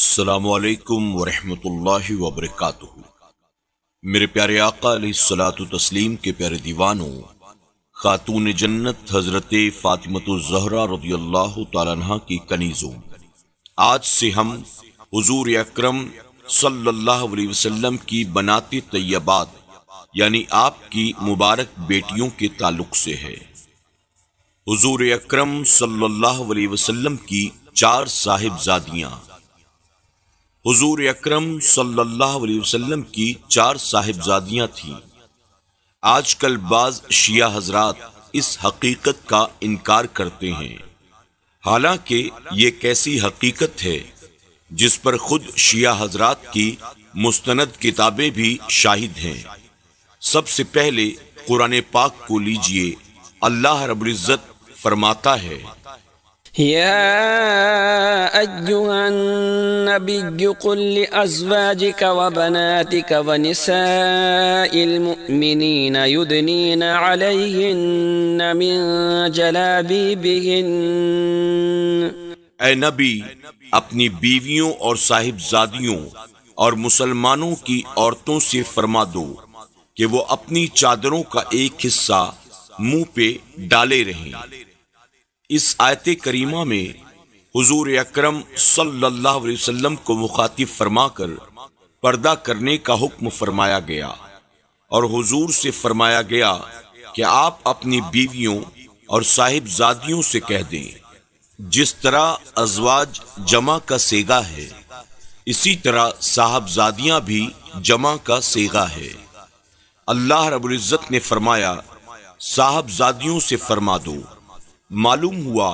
अल्लाम वरहमतुल्लाहि वबरक मेरे प्यारे आका तस्लीम के प्यारे दीवानों खातून जन्नत हजरत फ़ातिमतुलजहरा रदी अल्लाह तह की कनीज़ों आज से हम हजूर अक्रम सल्लल्लाहु की बनाते तैयबात यानी आपकी मुबारक बेटियों के ताल्लुक से है हजूर अक्रम सल्लल्लाहु अलैहि की चार साहिबजादियाँ हजूर अक्रम सल्लाम की चार साहिबजादियां थीं कल बाज शिया हजरात इस हकीकत का इनकार करते हैं हालांकि ये कैसी हकीकत है जिस पर खुद शिया हजरात की मुस्तंद किताबें भी शाहिद हैं सबसे पहले कुरान पाक को लीजिए अल्लाह रबुल्ज़त फरमाता है يا أيها النبي قل لأزواجك وبناتك ونساء المؤمنين يدنين عليهن من جلابيبهن نبی اپنی بیویوں اور صاحب زادیوں اور مسلمانوں کی عورتوں سے فرما دو کہ وہ اپنی چادروں کا ایک حصہ मुंह پہ ڈالے رہیں इस आयत करीमा में हुजूर अकरम सल्लल्लाहु अलैहि वसल्लम को मुखातिब फरमाकर पर्दा करने का हुक्म फरमाया गया और हुजूर से फरमाया गया कि आप अपनी बीवियों और साहिबजादियों से कह दें जिस तरह अजवाज जमा का सेगा है इसी तरह साहबजादियां भी जमा का सेगा है अल्लाह रबुल्ज़त ने फरमाया साहबजादियों से फरमा दो मालूम हुआ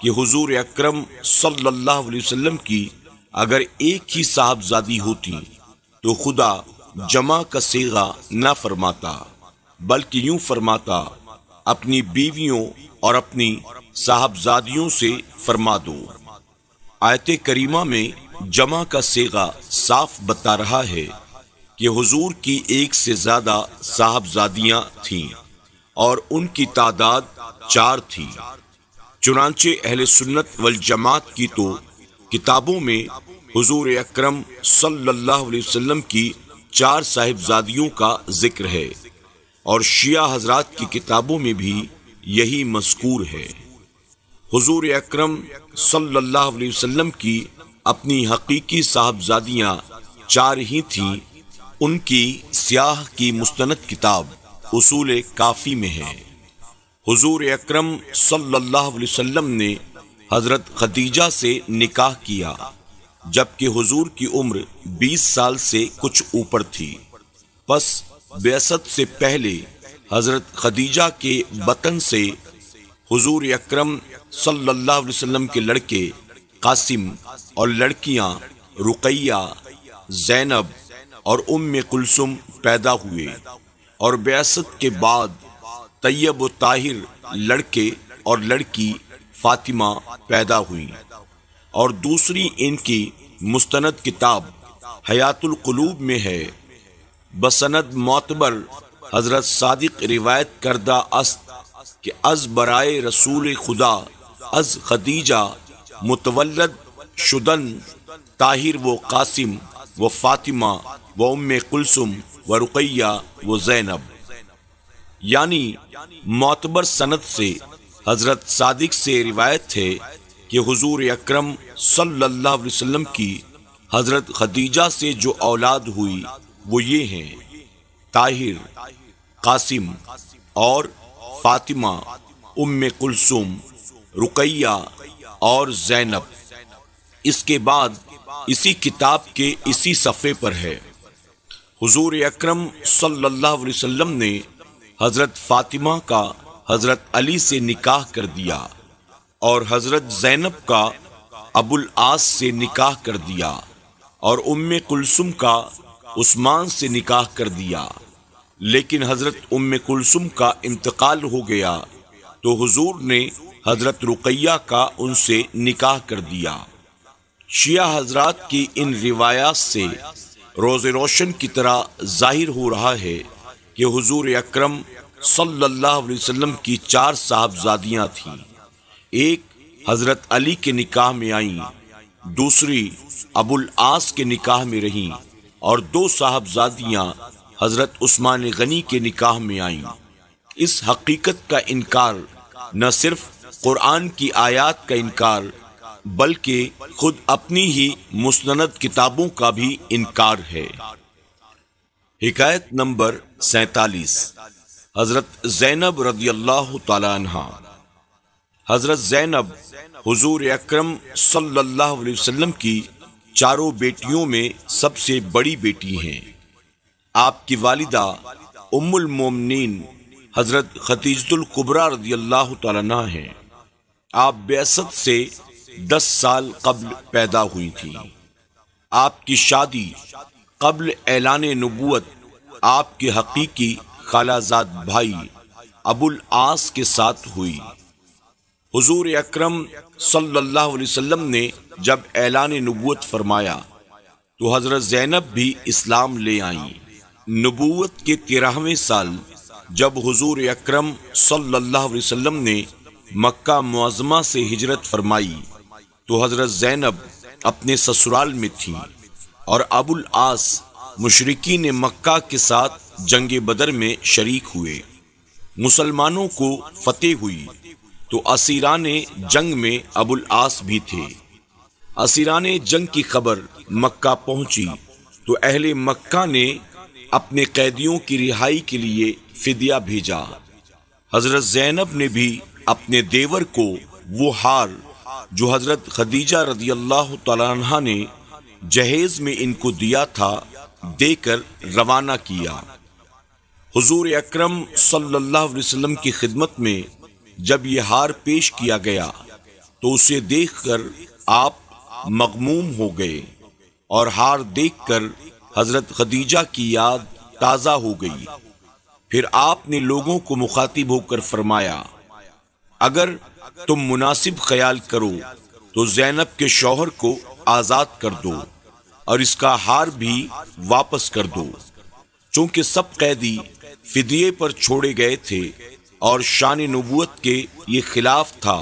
कि हुजूर अकरम सल्लल्लाहु अलैहि वसल्लम की अगर एक ही साहबजादी होती तो खुदा जमा का सेगा ना फरमाता बल्कि यूं फरमाता अपनी बीवियों और अपनी साहबजादियों से फरमा दो आयत करीमा में जमा का सेगा साफ बता रहा है कि हुजूर की एक से ज़्यादा साहबजादियाँ थीं और उनकी तादाद चार थी चुनाचे अहल सुन्नत वल जमात की तो किताबों में हजूर अक्रम सल्लाम की चार साहिबजादियों का जिक्र है और शिया हजरात की किताबों में भी यही मस्कूर है हजूर अक्रम सल्लाम की अपनी हकीकी साहबजादियाँ चार ही थीं उनकी स्याह की मुस्त किताब उसूल काफ़ी में है हजूर अक्रम सल्लाम ने हज़रत खदीजा से निकाह किया जबकि हजूर की उम्र 20 साल से कुछ ऊपर थी बस बेसत से पहले हज़रत खदीजा के बतन से हजूर अक्रम सल्लाम के लड़के कासिम और लड़कियां रुकैया जैनब और उम कुलसुम पैदा हुए और बेअसत के बाद तैयब ताहिर लड़के और लड़की फातिमा पैदा हुई और दूसरी इनकी मुस्तनद किताब हयातुल कुलूब में है बसनद मोतबर हजरत सादिक रिवायत करदा अस्त के अज बराए रसूल खुदा अज खदीजा मुतवल शुदन ताहिर व कासिम व फातिमा व उम कुलसुम व रुकैया व जैनब यानी मोतबर सनत से हजरत सादिक से रिवायत थे कि हजूर अक्रम सल्लाम की हजरत खदीजा से जो औलाद हुई वो ये हैं ताहिर कासिम और फातिमा उम कुलसुम रुकैया और जैनब इसके बाद इसी किताब के इसी सफ़े पर है हजूर अक्रम सल्लाम ने हज़रत फ़ातिमा का हज़रत अली से निकाह कर दिया और हज़रत ज़ैनब का अबुल आस से निकाह कर दिया और उम कुलसुम का उस्मान से निकाह कर दिया लेकिन हज़रत उम कुलसुम का इंतकाल हो गया तो हजूर ने हज़रत रुकैया का उनसे निकाह कर दिया शिया हजरात की इन रिवायात से रोज़ रोशन की तरह जाहिर हो रहा है कि हुजूर अकरम सल्लल्लाहु अलैहि वसल्लम की चार साहबजादियाँ थीं एक हज़रत अली के निकाह में आईं दूसरी अबुल आस के निकाह में रहीं और दो साहबजादियाँ हज़रत उस्मान गनी के निकाह में आईं इस हकीकत का इनकार न सिर्फ कुरान की आयात का इनकार बल्कि खुद अपनी ही मुस्ंद किताबों का भी इनकार है हिकायत नंबर सैतालीस हजरत जैनब रजी अल्लाह तला हजरत जैनब हजूर अक्रम सल्लाम की चारों बेटियों में सबसे बड़ी बेटी हैं आपकी वालिदा उमुल मोमिन हजरत खतीजतुल कुबरा रदी अल्लाह तला हैं आप बेसत से दस साल कबल पैदा हुई थी आपकी शादी कबल ऐलान नबूत आपके हकीकी खालाजाद भाई अबुल आस के साथ हुई हजूर अक्रम सल्लाम ने जब ऐलान नबूत फरमाया तो हज़रत जैनब भी इस्लाम ले आई नबूत के तेरहवें साल जब हजूर अक्रम सल्लाम ने मक्का मुआजमा से हिजरत फरमाई तो हज़रत ज़ैनब अपने ससुराल में थी और अबुल आस मुशरकी ने मक्का के साथ जंग बदर में शरीक हुए मुसलमानों को फतेह हुई तो असीरान जंग में अबुल आस भी थे असीरान जंग की खबर मक्का पहुंची तो अहले मक्का ने अपने कैदियों की रिहाई के लिए फिदिया भेजा हजरत जैनब ने भी अपने देवर को वो हार जो हज़रत खदीजा रदी अल्लाह तला ने जहेज में इनको दिया था देकर रवाना किया हजूर अक्रम सल्लाम की खिदमत में जब यह हार पेश किया गया तो उसे देखकर आप मगमूम हो गए और हार देखकर हजरत खदीजा की याद ताज़ा हो गई फिर आपने लोगों को मुखातिब होकर फरमाया अगर तुम मुनासिब ख्याल करो तो जैनब के शौहर को आज़ाद कर दो और इसका हार भी वापस कर दो चूंकि सब कैदी फिदिये पर छोड़े गए थे और शान नबूत के ये खिलाफ था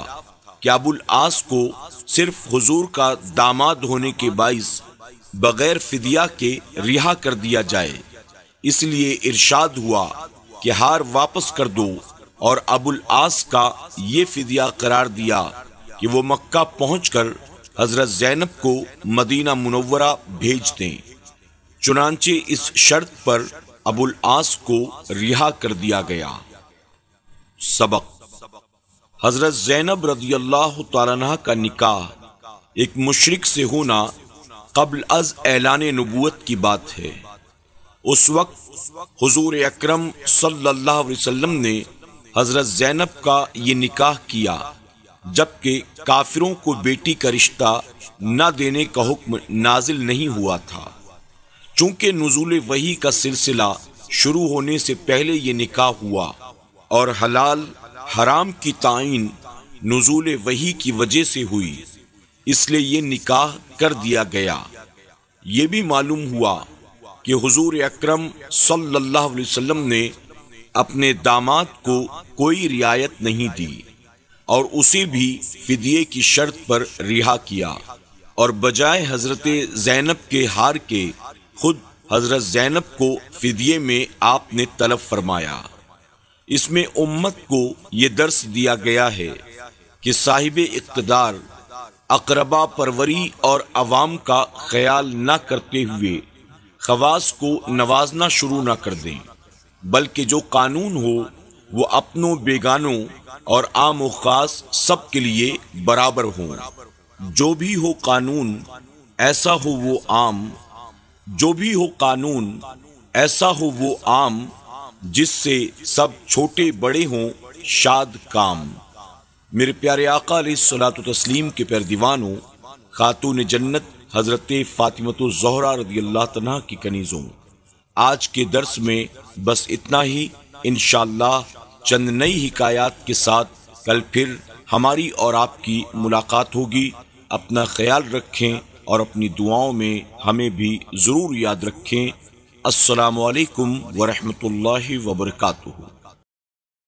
कि अबुल आस को सिर्फ हुजूर का दामाद होने के बाइस बगैर फिदिया के रिहा कर दिया जाए इसलिए इरशाद हुआ कि हार वापस कर दो और अबुल आस का ये फिदिया करार दिया कि वो मक्का पहुंचकर हजरत जैनब को मदीना मुनवरा भेज दें चुनाचे इस शर्त पर अबुल आस को रिहा कर दिया गया सबक हजरत जैनब रजी अल्लाह तारा का निकाह एक मुशरक से होना कबल अज ऐलान नबूत की बात है उस वक्त हजूर अक्रम सल्लाम ने हजरत जैनब का ये निकाह किया जबकि काफिरों को बेटी का रिश्ता न देने का हुक्म नाजिल नहीं हुआ था चूंकि नजूल वही का सिलसिला शुरू होने से पहले ये निकाह हुआ और हलाल हराम की तयन नजूल वही की वजह से हुई इसलिए ये निकाह कर दिया गया ये भी मालूम हुआ कि हजूर अक्रम सल्लल्लाहु ने अपने दामाद को कोई रियायत नहीं दी और उसे भी फिदिये की शर्त पर रिहा किया और बजाय हजरत जैनब के हार के खुद हजरत जैनब को फिदिये में आपने तलब फरमाया इसमें उम्मत को ये दर्श दिया गया है कि साहिब इकतदार अकरबा परवरी और अवाम का ख्याल न करते हुए खवास को नवाजना शुरू न कर दें बल्कि जो कानून हो वो अपनों बेगानों और आम ख़ास सब के लिए बराबर हों जो भी हो कानून ऐसा हो वो आम जो भी हो कानून ऐसा हो वो आम जिससे सब छोटे बड़े हों शाद काम मेरे प्यारे आका सलात तस्लीम के प्यार दीवानों खातून जन्नत हज़रत फ़ातिमत ज़हरा रदी अल्लाह तना की कनीज़ों आज के दर्स में बस इतना ही इन चंद नई हिकायात के साथ कल फिर हमारी और आपकी मुलाकात होगी अपना ख्याल रखें और अपनी दुआओं में हमें भी ज़रूर याद रखें असलकम वरहमल वबरकू